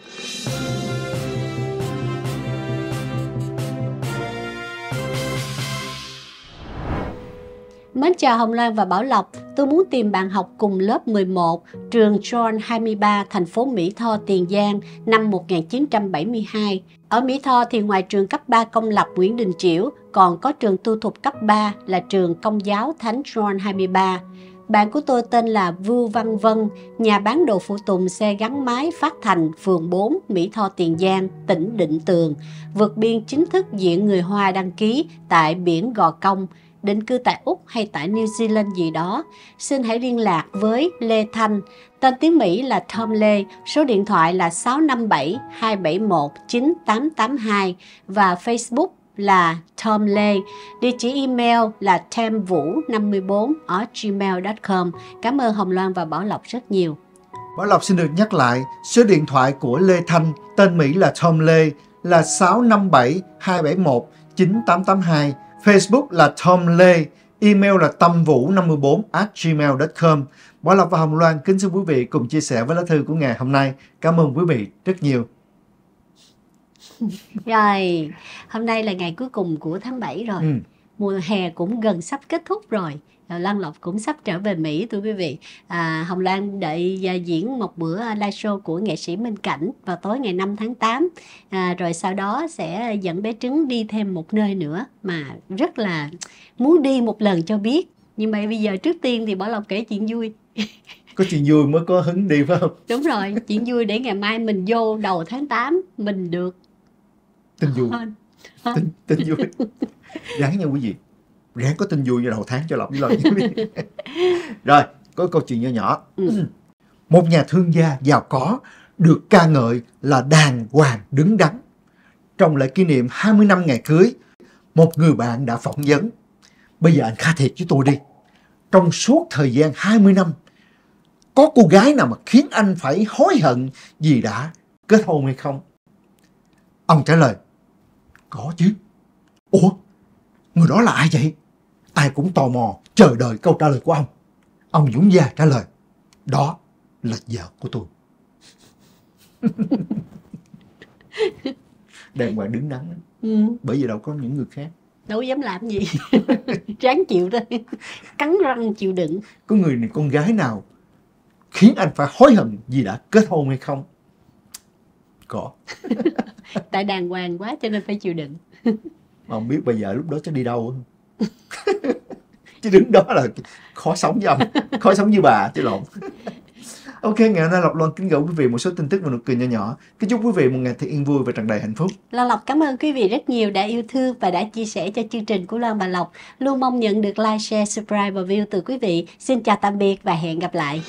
Mến chào Hồng Loan và Bảo Lộc, tôi muốn tìm bạn học cùng lớp 11, trường John 23, thành phố Mỹ Tho, Tiền Giang, năm 1972. Ở Mỹ Tho thì ngoài trường cấp 3 công lập Nguyễn Đình Chiểu, còn có trường tu thục cấp 3 là trường Công giáo Thánh John 23. Bạn của tôi tên là Vưu Văn Vân, nhà bán đồ phụ tùng xe gắn máy Phát Thành, phường 4, Mỹ Tho, Tiền Giang, tỉnh Định Tường, vượt biên chính thức diện người Hoa đăng ký tại biển Gò Công, định cư tại Úc hay tại New Zealand gì đó, xin hãy liên lạc với Lê Thanh, tên tiếng Mỹ là Tom Lê, số điện thoại là 657 271 9882 và Facebook là Tom Lê. Địa chỉ email là temvũ54 gmail.com. Cảm ơn Hồng Loan và Bảo Lộc rất nhiều. Bảo Lộc xin được nhắc lại, số điện thoại của Lê Thanh, tên Mỹ là Tom Lê, là 657 271 9882 Facebook là Tom Lê, email là tâm vũ 54 at gmail.com. Bỏ Lộc và Hồng Loan kính xin quý vị cùng chia sẻ với lá thư của ngày hôm nay. Cảm ơn quý vị rất nhiều. rồi, hôm nay là ngày cuối cùng của tháng 7 rồi. Ừ. Mùa hè cũng gần sắp kết thúc rồi. Lan Lộc cũng sắp trở về Mỹ thưa quý vị à, Hồng Lan đợi diễn một bữa live show của nghệ sĩ Minh Cảnh vào tối ngày 5 tháng 8 à, rồi sau đó sẽ dẫn bé trứng đi thêm một nơi nữa mà rất là muốn đi một lần cho biết nhưng mà bây giờ trước tiên thì Bảo Lộc kể chuyện vui có chuyện vui mới có hứng đi phải không đúng rồi chuyện vui để ngày mai mình vô đầu tháng 8 mình được tin vui tin, tin vui gái nha quý vị ráng có tin vui như đầu tháng cho lộc với lộc rồi có câu chuyện nhỏ nhỏ ừ. một nhà thương gia giàu có được ca ngợi là đàng hoàng đứng đắn trong lễ kỷ niệm 20 năm ngày cưới một người bạn đã phỏng vấn bây giờ anh khai thiệt với tôi đi trong suốt thời gian 20 năm có cô gái nào mà khiến anh phải hối hận vì đã kết hôn hay không ông trả lời có chứ ủa người đó là ai vậy ai cũng tò mò chờ đợi câu trả lời của ông. Ông Dũng Gia trả lời, đó là vợ của tôi. Đàng hoàng đứng đắn. Ừ. Bởi vì đâu có những người khác. Đâu dám làm gì. Ráng chịu thôi. Cắn răng chịu đựng. Có người này con gái nào khiến anh phải hối hận vì đã kết hôn hay không? Có. Tại đàng hoàng quá cho nên phải chịu đựng. Mà không biết bây giờ lúc đó sẽ đi đâu. Không? chứ đứng đó là khó sống với ông khó sống như bà chứ lộn Ok, ngày hôm nay Lộc Loan kính gửi quý vị một số tin tức và nụ cười nhỏ nhỏ. Kính chúc quý vị một ngày thật yên vui và tràn đầy hạnh phúc. Loan Lộc cảm ơn quý vị rất nhiều đã yêu thương và đã chia sẻ cho chương trình của Loan bà Lộc. Luôn mong nhận được like, share, subscribe và view từ quý vị. Xin chào tạm biệt và hẹn gặp lại.